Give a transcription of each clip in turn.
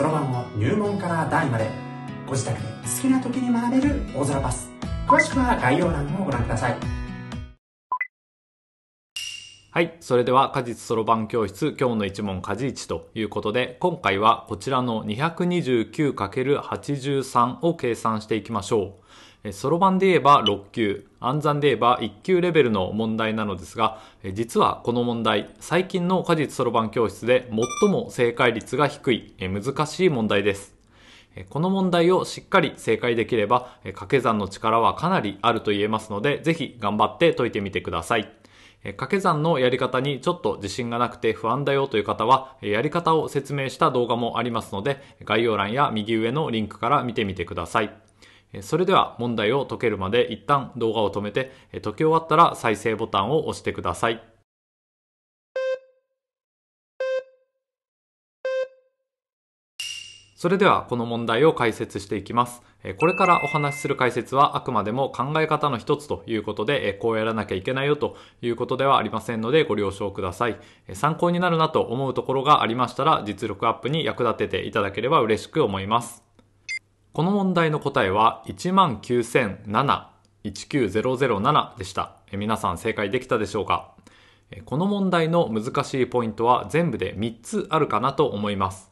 そろばんを入門から台までご自宅で好きな時に学べる大空パス詳しくは概要欄をご覧くださいはい。それでは、果実そろばん教室、今日の一問、果一ということで、今回はこちらの 229×83 を計算していきましょう。そろばんで言えば6級、暗算で言えば1級レベルの問題なのですが、実はこの問題、最近の果実そろばん教室で最も正解率が低い、難しい問題です。この問題をしっかり正解できれば、掛け算の力はかなりあると言えますので、ぜひ頑張って解いてみてください。掛け算のやり方にちょっと自信がなくて不安だよという方は、やり方を説明した動画もありますので、概要欄や右上のリンクから見てみてください。それでは問題を解けるまで一旦動画を止めて、解き終わったら再生ボタンを押してください。それではこの問題を解説していきます。これからお話しする解説はあくまでも考え方の一つということで、こうやらなきゃいけないよということではありませんのでご了承ください。参考になるなと思うところがありましたら実力アップに役立てていただければ嬉しく思います。この問題の答えは19,007 19007でした。皆さん正解できたでしょうかこの問題の難しいポイントは全部で3つあるかなと思います。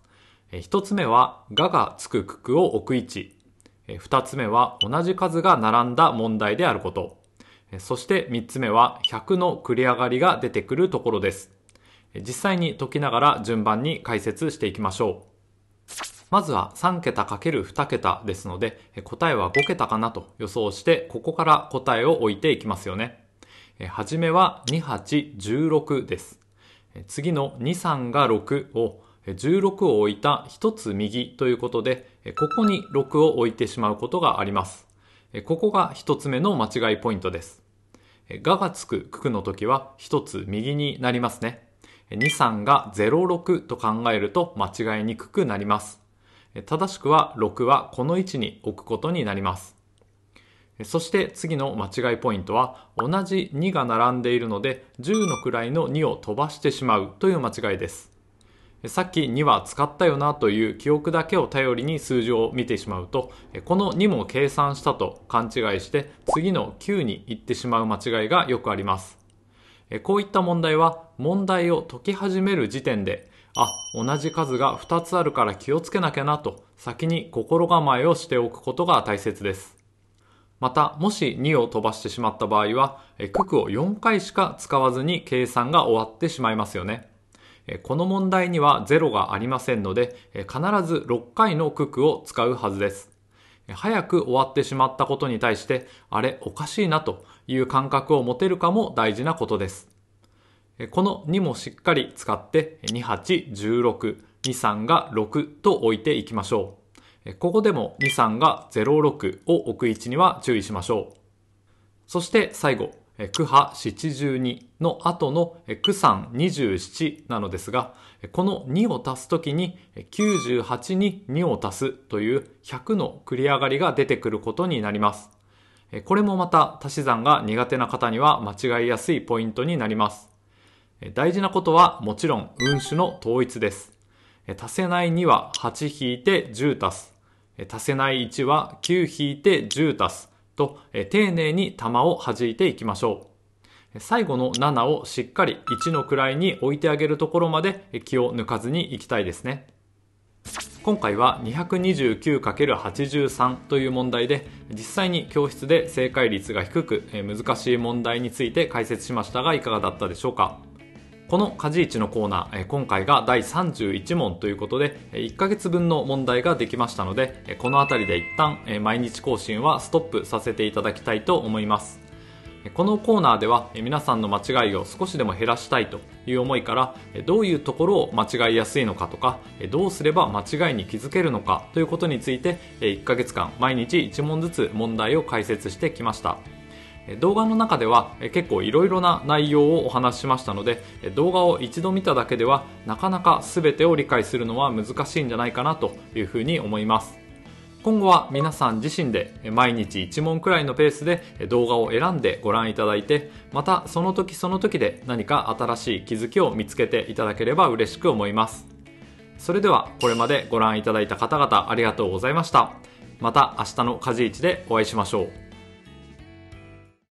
一つ目は、ががつくくくを置く位置。二つ目は、同じ数が並んだ問題であること。そして三つ目は、100の繰り上がりが出てくるところです。実際に解きながら順番に解説していきましょう。まずは3桁 ×2 桁ですので、答えは5桁かなと予想して、ここから答えを置いていきますよね。はじめは2816です。次の23が6を16を置いた1つ右ということで、ここに6を置いてしまうことがあります。ここが1つ目の間違いポイントです。ががつく九九の時は1つ右になりますね。23が06と考えると間違いにくくなります。正しくは6はこの位置に置くことになります。そして次の間違いポイントは同じ2が並んでいるので10の位の2を飛ばしてしまうという間違いです。さっき2は使ったよなという記憶だけを頼りに数字を見てしまうとこの2も計算したと勘違いして次の9に行ってしまう間違いがよくありますこういった問題は問題を解き始める時点であ同じ数が2つあるから気をつけなきゃなと先に心構えをしておくことが大切ですまたもし2を飛ばしてしまった場合は九九を4回しか使わずに計算が終わってしまいますよねこの問題には0がありませんので、必ず6回の九九を使うはずです。早く終わってしまったことに対して、あれおかしいなという感覚を持てるかも大事なことです。この2もしっかり使って、28、16、23が6と置いていきましょう。ここでも23が06を置く位置には注意しましょう。そして最後、区波72の後の区二27なのですが、この2を足すときに98に2を足すという100の繰り上がりが出てくることになります。これもまた足し算が苦手な方には間違いやすいポイントになります。大事なことはもちろん運種の統一です。足せない2は8引いて10足す。足せない1は9引いて10足す。と、え丁寧に玉を弾いていきましょう。最後の7をしっかり1の位に置いてあげるところまで気を抜かずにいきたいですね。今回は 229×83 という問題で実際に教室で正解率が低く難しい問題について解説しましたがいかがだったでしょうかこの家事市のコーナー、今回が第31問ということで、1ヶ月分の問題ができましたので、このあたりで一旦毎日更新はストップさせていただきたいと思います。このコーナーでは皆さんの間違いを少しでも減らしたいという思いからどういうところを間違いやすいのかとかどうすれば間違いに気づけるのかということについて1ヶ月間毎日1問ずつ問題を解説してきました。動画の中では結構いろいろな内容をお話ししましたので動画を一度見ただけではなかなか全てを理解するのは難しいんじゃないかなというふうに思います今後は皆さん自身で毎日1問くらいのペースで動画を選んでご覧いただいてまたその時その時で何か新しい気づきを見つけていただければ嬉しく思いますそれではこれまでご覧いただいた方々ありがとうございましたまた明日の家事市でお会いしましょう